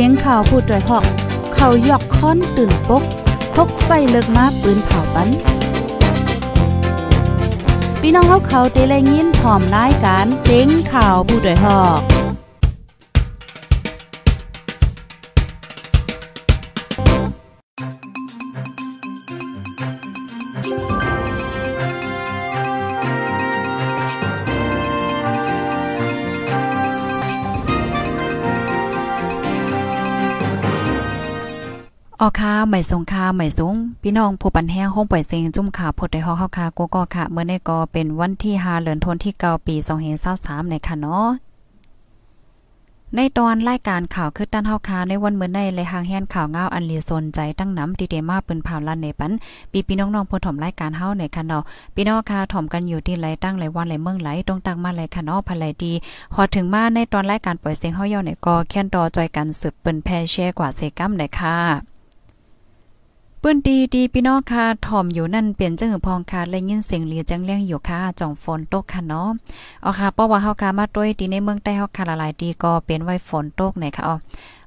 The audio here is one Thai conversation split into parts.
สียงข่าวพูดด้วยหอก เขายอกค้อนตื่นปกพกใส่เลิกมาปืนเผาปันพี่น้องเขาเขาได้แงยินพร้อมรายการเสียงข่าวผู้ด้วยหอกออค่ะใหม่สงค่ะใหม่สูงพี่น้องผู้ปันแห้งห้องปล่อยเสียงจุ่มข่าวพดได้ฮอกเฮาค่ะกูก็ค่ะเมื่อในก็เป็นวันที่5เดือนธันวาคมที่9ปี2523ในค่ะเนาะในตอนรายการข่าวคือด้านเฮาคาในวันเมื่อในและหางแฮนข่าวเงาอันลีสนใจตั้งน้ำดีเดมาปืนผ่าลันในปันปีพี่น้องๆผู้ถอมรายการเฮาในคันเนาะพี่น้องค่ะถอมกันอยู่ที่ไหลตั้งไหลวันไหลเมืองไหลตรงตั้งมาไหลคันเนาะภายดีพอถึงมาในตอนรายการปล่อยเสียงเฮาย่อในก็แค่นต่อจอยกันสืบเปิ้นแพ่แชร์กว่าเซกัมในค่ะปื้นดีดีพี่น้องค่ะถ่อมอยู่นั่นเปลี่ยนจังหือพองค่ะและยินเสียงเลียจังเลี้ยงอยู่ค่ะจ่องฝนตกค่ะเนาะอ๋อค่ะเพราะว่าเฮาค่ะมาด้วยดีในเมืองใต้เฮาค่ะหลายๆดีก็เป็นไว้ฝนตกในค่ะอ๋อ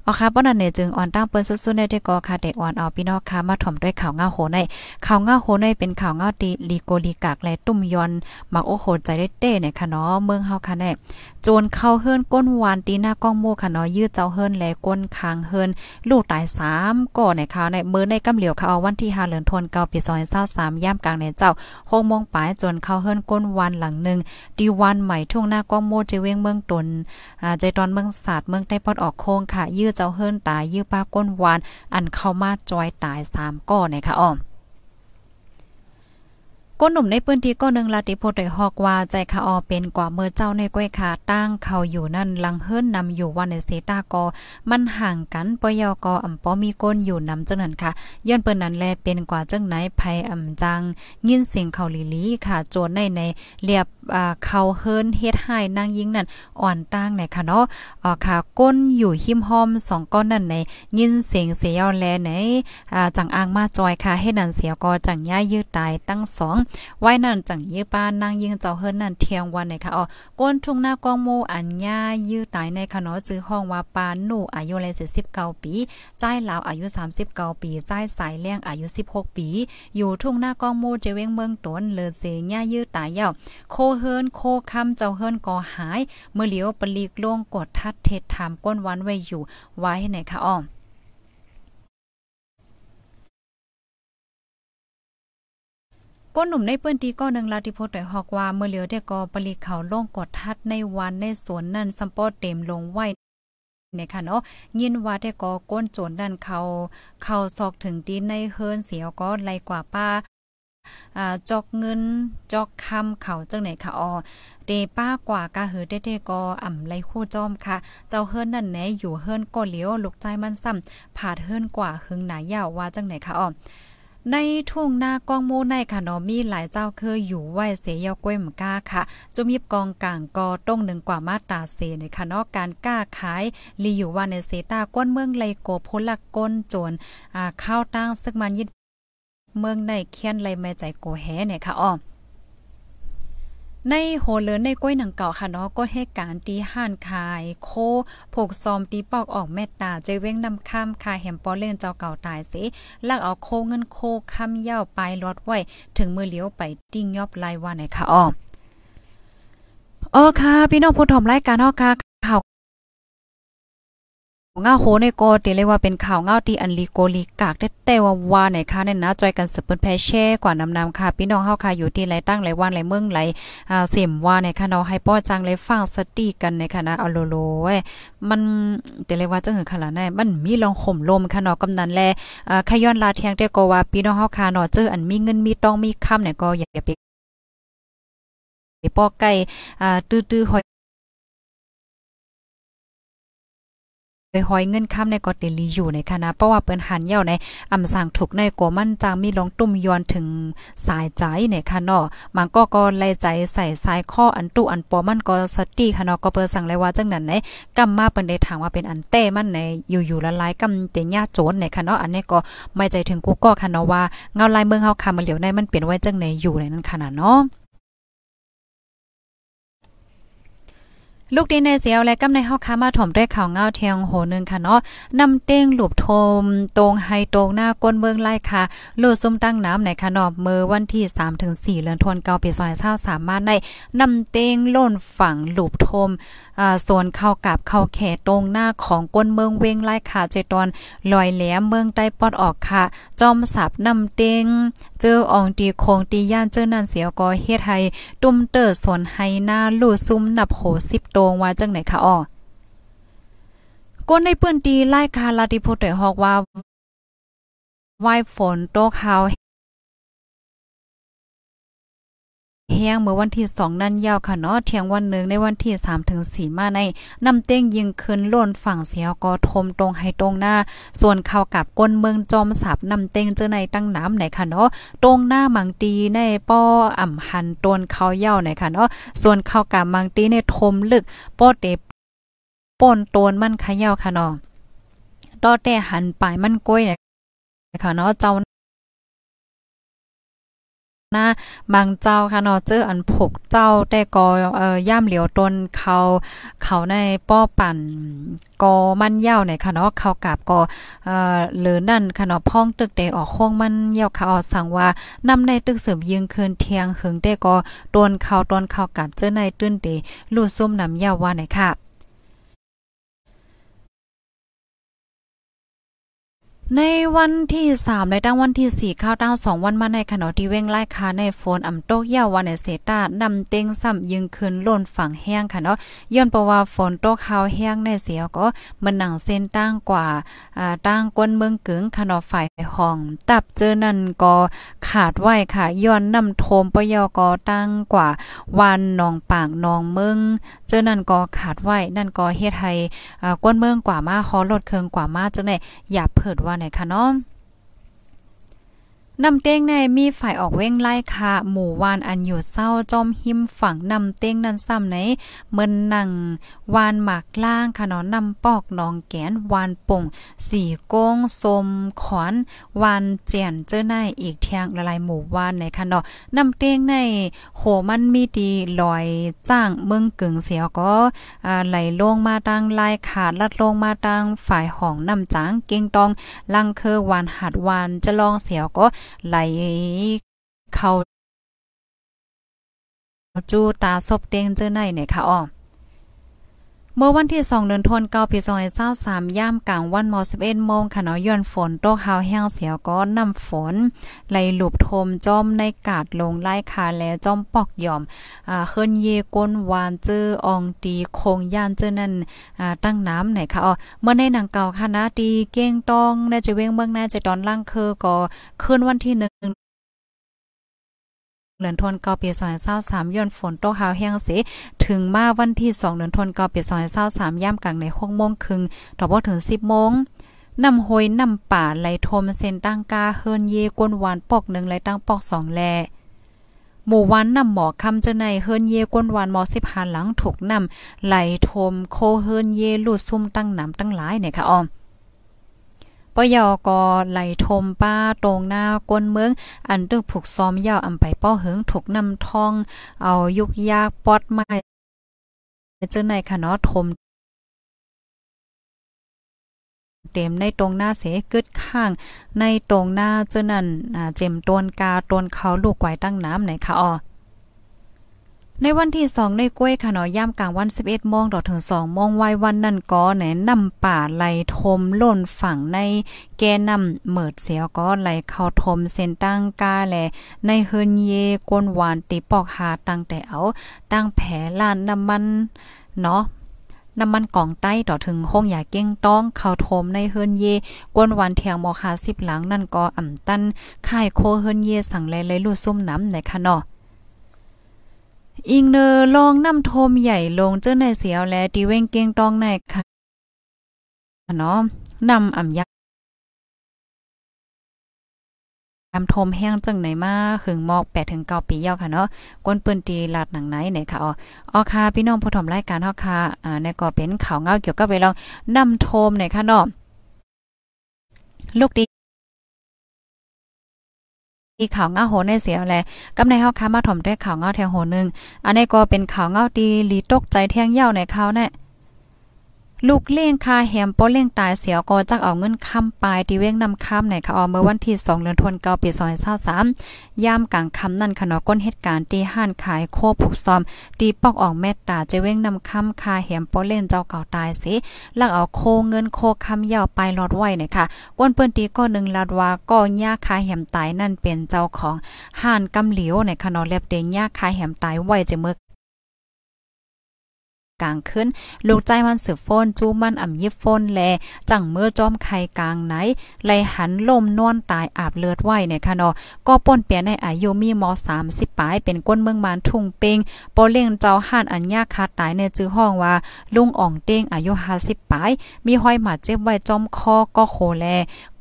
อ่อค่ะป้อนันเนี่ยจึงอ่อนตั้งเปิ้นสุดๆในได้กอค่ะเด็กอ่อนเอาพี่น้องค่ะมาถ่อมด้วยข่าวเงาโหในข่าวเงาโหในเป็นข่าวเงาตีลีโกลีกากและตุ้มยอนมักโอโหใจได้เต้เนี่ยค่ะเนาะเมืองเฮาค่ะแน่จนเข้าเฮิรนก้นวานตีหน้าก้องโมค่ะเนาะยืดเจ้าเฮิรนและก้นคางเฮิรนลูกตายสามก่อในข่าวในเมือในกำเหลียวค่ะเอาวันที่5เดือนธันวาคมปี2023ย่ามกลางในเจ้าหกโมงปลายจนเข้าเฮิรนก้นวานหลังหนึ่งตีวันใหม่ทุ่งหน้าก้องโมจจเวงเมืองตนอ่าใจตอนเมืองศาสตร์เมืองใต้ปอดออกโค้งค่ะ ยืดเจ้าเฮิรนตายยืดป้าก้นวานอันเข้ามาจอยตายสามก่อในค่ะอ้อก้นหนุ่มในพื้นที่ก็นึงลาติโพดฮอกว่า ใจคาออเป็นกว่าเมื่อเจ้าในก้อยขาตั้งเขาอยู่นั่นลังเฮิรนนำอยู่วันในเซตากอ มันห่างกันปยกออำปอมีก้นอยู่นำจังนั้นค่ะย้อนเปิ้นนั้นแลเป็นกว่าจังไหนภัยอำจังยินเสียงเขาลีลีค่ะโจนในในเรียบเขาเฮิรนเฮ็ดให้นางยิงนั่นอ่อนตั้งใหนค่ะเนาะอ่าขาก้นอยู่หิมหอมสอง ก้อนนั่นในยินเสียงเสียแลไหนอ่าจังอ้างมาจอยค่ะให้นั่นเสียก็จังย่ายืดตายตั้งสองไว้นั่นจังยื้อป้านางยิงเจ้าเฮิรนนั่นเทียงวันใหนค่ะอ๋อก้นทุ่งหน้ากองโมอันย่ายืดตายในค่ะเนาะจื้อห้องว่าปานหนูอายุเลย79ปี ใจลาวอายุ39ปี ใจสายเลี้ยงอายุ 16 ปี อยู่ทุ่งหน้ากองโมเจเวงเมืองตนเลอเสียย่ายืดตายยาโคเฮินโคคำเจ้าเฮินก่อหาย เมื่อเหลียวปลีกลงกดทัดเทศถามก้นวันไว้อยู่ไว้ให้ไหนคะอ้อมก้นหนุ่มในเปื้นตีก้อนนึงลาติโพดด้ยฮอกว่าเมื่อเหลียวเด็กก็ปลีเขาลงกดทัดในวันในสวนนั่นสัมปอเต็มลงไว้เนค่ะเนาะยินว่าแต่ก็ก้นโจรนั่นเขาเขาซอกถึงตีนในเฮินเสียวก็ไล่กว่าป้าจอกเงินจอกคำเขาจังไหนคะออเดป้ากว่ากะเหือเต้ตกออ่ำไรคู่จอมค่ะ เจ้าเฮิรนนั่นแหนอยู่เฮิรนก็เลี้ยวลูกใจมันซ้ำผาดเฮิรนกว่าหึงหนายาวว่าจังไหนคะออในทุ่งนากองโมในค่ะเนาะมีหลายเจ้าเคยอยู่ไหวเสียยาวกล้วยมก้าค่ะจุมิบกองกลางกอต้งหนึ่งกว่ามาตาเสในค่ะเนาะการกล้าขายลีอยู่ว่าในเสตาก้นเมืองไลโกพลักก้นจนอ่าข้าวตั้งซึกมันยิดเมืองในเคียนไรแม่ใจโกแฮเนี่ย ค่ะอ๋อในโหเลินในกล้วยหนังเก่า ค่ะ เนาะก็ให้การตีห่านขายโคผูกซอมตีปอกออกแม่ตา ใจเว้งนำข้าคาแหมปอเล่นเจ้าเก่าตายสิลากเอาโคเงินโคค้ำเย้าปลายลอด ไว้ ถึง มือเลี้ยว ไปติ้งยอบลายว่าไหนค่ะอ๋ออ๋อค่ะพี่น้องผู้ชมรายการอ๋อค่ะข่าวเงาโหในก็เตเลยว่าเป็นข่าวเงาตีอันลีโกลีกากได้แต่ว่าว่าไหนคะเนี่ยนะจอยกันสืบเปิ้นแพเช่กว่านำนำค่ะพี่น้องเฮาค่ะอยู่ที่ไรตั้งไรวันไรเมืองไรอ่าเสียมว่าไหนค่ะเนาะให้ป้อจังเลยฟังสตีกันในค่ะนะอโลโลเอ้ยมันเตเลยว่าจังหือข่ะล่ะแน่มันมีลองข่มลมค่ะเนาะกำนันแลอ่าขย้อนลาเทียงแต่ก็ว่าพี่น้องเฮาค่ะเนาะเจออันมีเงินมีต้องมีคำเนี่ยก็อย่าไปป้อไก่อ่าตื้อๆหอยไปหอยเงินค้าในกอเตลีอยู่ในคณะเพราะว่าเปิ้นหันเย่าในอำสั่งถูกในกัวมันจังมีลงตุ้มย้อนถึงสายใจในคะเนาะมันก็ก็ไล่ใจใส่สายข้ออันตุอันปอมันก็สติคะเนาะก็เปิ้นสั่งเลยว่าจังนั้นในกำมาเปิ้นได้ถามว่าเป็นอันเต้มันในอยู่ๆละลายกำเตญาโจนในคะเนาะอันนี้ก็ไม่ใจถึงกูก็คะเนาะว่าเงาลายเมืองเฮาคำมาเหลียวในมันเปลี่ยนไว้จังไหนอยู่ในนั้นค่ะเนาะลูกดีในเสียวและกำในเฮาค้ามาถมด้วยข่าวเงาเทียงโหนึงค่ะเนาะนำเต้งหลบโทมตรงไฮตรงหน้าก้นเมืองไล่ค่ะโลดซุ่มตั้งน้ำในคนอบมือวันที่3ถึง4เดือนธันวาคมปี2023มาใน นำเต้งล่นฝั่งหลบโทมอ่าส่วนเข้ากับเข้าแขตรงหน้าของก้นเมืองเวงไล่ค่ะเจตอนลอยแหลมเมืองใต้ปอดออกค่ะ จอมสับนำเต้งเจออองตีคงตีย่านเจอนันเสียก็เฮ็ดให้ตุ้มเตอสนให้หน้าลู่ซุ่มนับโหสิบโตงว่าจังไหนคะอ้อก้นในเปื้อนตีไล่คาลาติโพเตหอกว่าไหวฝนโตกเฮาแียงเมื่อวันที่2นั่นยาวค่ะเนาะเที่ยงวันหนึ่งในวันที่3ถึง4มาในนำเต้งยิงขึ้นล้นฝั่งเสียก็ทมตรงให้ตรงหน้าส่วนเข้ากับก้นเมืองจอมสับนำเต้งเจอในตั้งน้ำไหนค่ะเนาะตรงหน้ามังตีในป้ออ่ำหันตนเขาเย่าไหนค่ะเนาะส่วนเข้ากับมังตีในทมลึกป้อเตป่นตนมันขย่าค่ะเนาะตอแต่หันปลายมันก้อยเนี่ยค่ะเนาะเจ้านะบางเจ้าค่ะเนาะเจออันผกเจ้าแต่ก็เอ่อย่ามเหลียวตนเขาเขาในป้อปั่น กอมันเย่าในค่ะเนาะเขากับกอเอ่อหรือนั่นค่ะเนาะพ้องตึกเตออกโค้งมันเย่าเขาออสั่งว่านำในตึกเสริมยิงคืนเทียง หึงแต่ก็ตนเขาตนเขากับเจอในตื้นเตลู่ซุ่มนำเย่าว่าไหนค่ะในวันที่3และตั้งวันที่4ข้าวตั้ง2วันมาในขณะที่เว้งไล่ค้าในโฟนอำโตกยาววันในเซตานำเต็งซ้ำยิงค้นล่นฝั่งแห้งค่ะเนาะย้อนเพราะว่าฝนตกเฮาแห้งในเสียก็มันหนังเส้นตั้งกว่าอ่าตั้งก้นเมืองกึ๋งขนาะฝ่ายห้อง ตับเจอนั่นก็ขาดไว้ค่ะย้อนนำโทมปยอกอตั้งกว่าวันหนองปากหนองเมืองเจอนั่นก็ขาดไว้นั่นก็เฮ็ดให้ก้นเมืองกว่ามาฮอลดเคืองกว่ามาจังได้อย่าเผิดว่าไหนคะเนาะนำเต้งในมีฝ่ายออกเว้งไล่ค่ะ หมู่วานอันอยู่เศร้าจอมหิมฝังนำเต้งนั้นซ้ำไหนเมินนั่งวานหมากล่างคนอนนำปอกนองแกนวานป่ง สี่โก้งสมขอนวานเจียนเจ้าในอีกเทียงละลายหมู่วานในคะเนาะนำเต้งในโหมันมีดีลอยจ้างเมืองกึ่งเสียก็ไหลลงมาตั้งไล่ขาดลัดลงมาตั้งฝ่ายห้องนำจางเก่งตองลังเคอวานหัดวานจะลองเสียก็ไหลเข้า จูตาซบเด้งเจ้อหนเนี่ยค่ะอ้อเมื่อวันที่2เดือนธันวาคมปี2023ย่ามกลางวันม11 โมงคณะนย้อนฝนตกหาวแห้งเสียวก็นำฝนไหลหลบทม จ้อมในกาดลงไล่คาและจ้อมปอกย่อม อ่าเฮินเยก้นวานเจออองตีโคงย่านเจอนั่นอ่า ตั้งน้ำไหนค่ะอ๋อเมื่อใน หนังเก่าคณะนตีเก้งตองน่าจะเว้งเบืองน่าจะตอนล่างคือก็คืนวันที่1เดือนธันวาคมปี2023ย้อนฝนตกหาวแห้งเสถึงมาวันที่2เดือนธันวาคมปี2023ย่ามกลางใน6โมงครึ่งต่อพอถึง10โมงน้ำห้อยน้ำป่าไหลทมเส้นตั้งกาเฮินเยกวนหวานปอกหนึ่งไหลตั้งปอกสองแลหมู่วันนำหมอคำจะในเฮินเยกวนหวานหมอสิบหาหลังถูกนำไหลทมโคเฮินเยลูดซุ่มตั้งน้ำตั้งหลายเนี่ยค่ะออมปยอกอไหลทมป้าตรงหน้าก้นเมือง อันตึกผูกซ้อมยาวอำไปป้อเหิงถูกนำทอง เอายุกยากปอดไม้เจ้าในค่ะเนาะทม เต็มในตรงหน้าเสกึดข้างในตรงหน้าเจ้านั่นเจมตวนกาตวนเขาลูกไกวตั้งน้ำไหนคะอ๋อในวันที่สองในกล้วยขนอย่มกลางวัน 11โมงดอถึง2โมงวัยวันนั่นก็แหนนำป่าไหลทม ล่น ฝั่งในแกนำเมิดเสียวก็ไหลเข้าทมเส้นตั้งกาแลในเฮือนเยกวนหวานติ ปอกหาตั้งแต่เอาตั้งแผลลาน น้ำมัน เนาะน้ำมันกอง ใต้ต่อถึงห้องยาเก้งต้องเข้าทมในเฮือนเยกวนวันเทียงมอคาสิบหลัง นั่นก็อ่ำตันค่ายโคเฮือนเยสั่งแลเลยลู่ซุ่มน้ำในคะเนาะอิงเนอลองน้ำทมใหญ่ลงเจ้าในเสียวและตีเวงเกยงตองในค่ะเนาะนำอ่ำยักษ์ทำทมแห้งจังไหนมาขึงมอกแปดถึงเก้าปีเยาะค่ะเนาะก้นปืนตีลาดหนัง ไหนไหนค่ะอ๋ออค่ะ พี่น้องผู้ถมรายการเฮาค่ะอ่าในก็เป็นข่าวเงาเกี่ยวกับไปลองนำโทมไหนค่ะเนาะลูกดีอีข่าวเงาโหในเสียวแลกำในเฮาคามาถ่อมด้วยข่าวเงาแถวโหนึง อันนี้ก็เป็นข่าวเงาตีลีตกใจเที่ยงเย่าในเขาเนี่ยลูกเลี้ยง คาแหมป้อเลี้ยงตายเสียก็จักเอาเงินค้ำปลายที่เว้งนำค้ำไหนค่ะออเมื่อวันที่2เดือนธันวาคมปี2023ยามกลางค่ำนั่นค่ะนก้นเหตุการณ์ที่ห้านขายโคผูกซอมตีปอกออกแม่ตาจะเว้งนำค้ำคาแหมป้อเล่นเจ้าเก่าตายสิลักเอาโคเงินโคค้ำยาวไปลอดไว้นะยค่ะก้นเปิ้นตีก็นึงลาดว่าก็ย่าคาแหมตายนั่นเป็นเจ้าของห้านกำเหลียวในค่ะเนเล็บเดงย่าคาแหมตายไว้จะเมื่อลางคืนลูกใจมันสืบโฟนจู้มันอ่ำยิบโฟนแลจังเมื่อจอมไข่กลางไหนไหลหันลมนวนตายอาบเลือดไหวเนี่ยค่ะเนาะก็ป่นเปียในอายุมีมอ 30ปลายเป็นก้นเมืองมานทุ่งเปงโปเลี่งเจ้าห่านอัญญาคาตายในจื้อห้องว่าลุงอ่องเต้งอายุ50ปลาย มีห้อยหมาเจ็บไว้จอมคอก็โคแล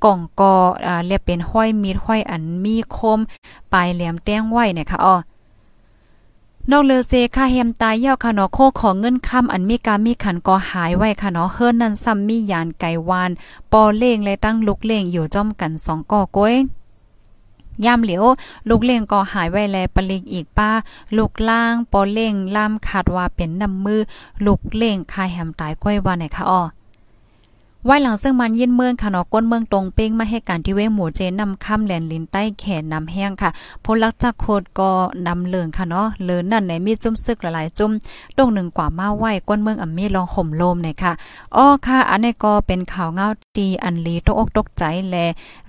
กล่องกออเรียกเป็นห้อยมีดห้อยอันมีคมปลายแหลมแต้งไหว้เนี่ยค่ะอ๋อนอกเลอเซค่าแฮมตายยาค่ะนอโคของเงินคำอันมีกามีขันก็หายไว้ค่ะนอเฮิรนนั้นซ้ำมียานไก่วานปอเล่งและตั้งลุกเล่งอยู่จ้อมกันสองก่อก้อยยามเหลียวลูกเล่งก็หายไว้แลปลิกอีกป้าลูกล่างปอเล่งล่ามขาดว่าเป็นน้ำมือลูกเล่งคายแหมตายก้อยว่าไหนคะอ้อไว้หลังซึ่งมันยินเมืองค่ะนอก้นเมืองตรงเป้งมาให้การที่เวหมู่เจนำค่ำแหลนลินใต้แขนนำแห้งค่ะพลักจักโคดก็นำเลืองค่ะเนาะเลือนนั่นในมีจุ่มซึกหลายจุ่มตรงหนึ่งกว่ามาไหวก้นเมืองอำมีลองห่มโลมเนี่ยค่ะอ้อค่ะอันนี้ก็เป็นข่าวเงาตีอันลีตกอกตกใจแล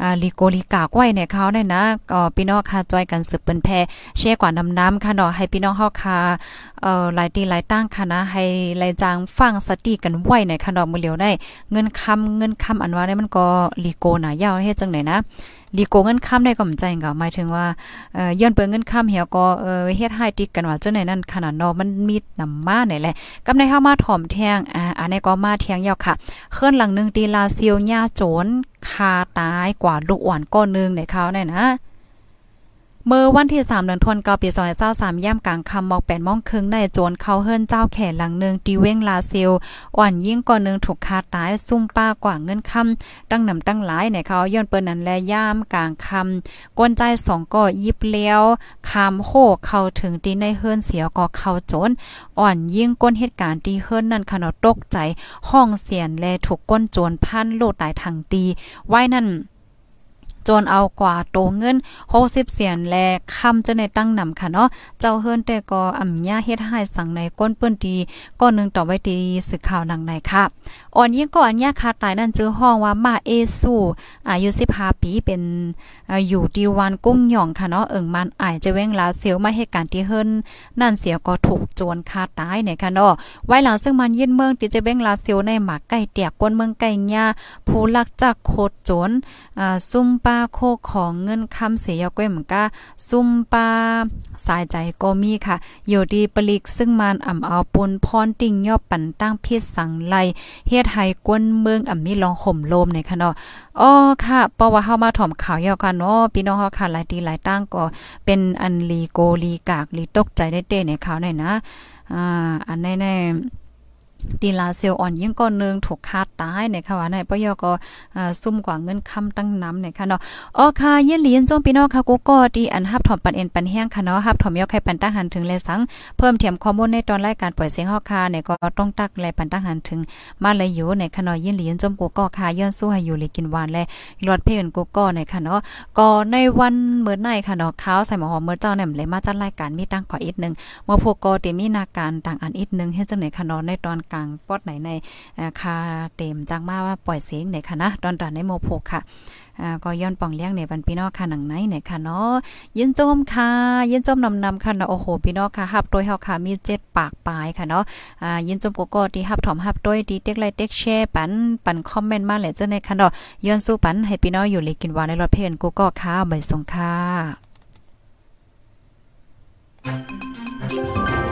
อ่าลีโกลีกากไว้เนเขาเด้นะ ก็พี่น้องค่ะจอยกันสืบเปิ้นแพแชร์กว่านำน้ำค่ะเนาะให้พี่น้องเฮาค่ะเอ่อหลายตีหลายตั้งค่ะนะให้หลายจางฟังสติกันไว้ในค่ะเนาะมื้อเียวได้เงินคำเงินคำอันว่าได้มันก็ลีโกหนายาวเฮ็ดจังไหนนะลีโกเงินคำได้ก็มันใจเกาหมายถึงว่าเอ่อย้อนเปิงเงินคำเหี่ยวก็เอ่อเฮ็ดให้ติดกันว่าจังไหนนั่นขนาดนอมันมีนำมาไหนแหละกำในเ้ามาถ่อมแทงอ่าอันนี้ก็มาแทงยาวค่ะเคลื่อนหลังนึงตีลาเซียวหญ้าโจนคาตายกว่าลูกอ่อนก้อนนึงในเขาเนี่ยนะเมื่อวันที่3เดือนธันวาคมปี2023ย่ำกลางค่ำหมอก8โมงครึ่งในโจนเข้าเฮิรนเจ้าแขหลังหนึ่งตีเว้งลาซิลอ่อนยิ่งก่อนหนึ่งถูกคาตายซุ่มป้ากว่าเงินค่ำตั้งนำตั้งหลาย ในเขาย้อนเปิ้นนั้นและย่ำกลางค่ำก้นใจสองก็ยิบเลี้ยวคำโคเข้าถึงตีในเฮิรนเสียวก็เข้าโจนอ่อนยิ่งก้นเหตุการณ์ตีเฮิรนนั้นขนาดตกใจห้องเสียนและถูกก้นโจนพันโลดตายทางตี ไว้นั่นจน เอากว่าโตเงิน60เสียนแลคำ จะในตั้ง นำ ค่ะ เนาะเจ้าเฮิรนแต่ก็อำญาเฮ็ดให้สั่งในก้นเปิ้นดีก็นึง ต่อไว้ดีสึกข่าวหนังในค่ะอ่อน ยิ่งก็อัญญาคาตายนั่นจือห้องว่ามาเอสู่อายุ15ปีเป็นอยู่ดีวันกุ้งหย่องค่ะเนาะเอิงมันอายจะแว้งลาเสียวมาเหตุการณ์ที่เฮิรนนั่นเสียก็ถูกโจรคาตายเนี่ยค่ะเนาะไว้หลังซึ่งมันยินเมืองที่จะแว้งลาเสียวในหมากไก่เตียกก้นเมืองไก่หญ้าผู้ลักจักโคตรโจรอ่าซุ่มปป้าโคของเงินคำเสียก้วยเหมือนกะซุ่มป้าสายใจก็มีค่ะ อยู่ดีปลิก ซึ่งมันอ่ำเอาปนพรติ่งยออปั่นตั้งเพศสังไลเฮ็ดให้กวนเมืองอ่ำมีลองห่มโลมในค่ะเนาะอ้อค่ะปะว่าเข้ามาถ่อมข่าวยาวกันเนาะพี่น้องเฮาค่ะ หลายตีหลายตั้งก็เป็นอันลีโกลีกากลีตกใจได้เต้ในข่าวหน่อยนะ อ่า อันแน่ดีลาเซลอ่อนยิ่งก้อนนึงถูกคาดตายใน่ค่ะว่าในปยก็ซุ่มกว่าเงินคำตั้งน้ำใน่ค่ะ เนาะอ๋อค่ะเย็นเลียนจ้องพี่น้องค่ะกูก็ดีอันฮับถอมปันเอ็นปันแห้ง ค่ะ เนาะฮับถอมยกให้ปันตั้งหันถึงเลยสังเพิ่มเทียมข้อมูลในตอนรายการ ปล่อยเสียงฮอกค่ะเนี่ยก็ต้องตักแลปันตั้งหันถึง มาเลยอยู่ในค่ะเนาะเย็นเลียนจ้องกูก็ค่ะย้อนสู้ให้อยู่เลยกินหวานและรอดเพื่อนกูก็ใน่ค่ะเนาะก็ในวันเมื่อไหนค่ะเนาะเข้าใส่หมอหอมเมื่อเจ้าเนี่ยเลยมาจัดรายการมีตั้งขออีกนึงเมื่อพวกก็ีตมีนาการต่างอันอีกนึงเฮ็ดจังไหนค่ะเนาะในตอนกลางปอดไหนในคาเต็มจังมาว่าปล่อยเสียงไหนค่ะนะดอนดอนในโมโพกค่ะก็ย้อนป่องเลี้ยงในบันพี่น้องค่ะหนังไหนไหนค่ะเนาะยินโจมค่ะยินโจมนำนำค่ะนะโอ้โหพี่น้องค่ะฮับ ด้วยเฮาค่ะมีเจ็ดปากปลายค่ะเนาะอ่ายินโจมกโก็ที่ฮับถอมฮับด้วยดีเด็กไลเด็กแชร์ปันปันคอมเมนต์มาเลยเจ้าในค่ะเนาะย้อนสู้ปันให้พี่น้องอยู่เลยกินวานในรถเพลินกูก็ค่ะใบสงค่ะ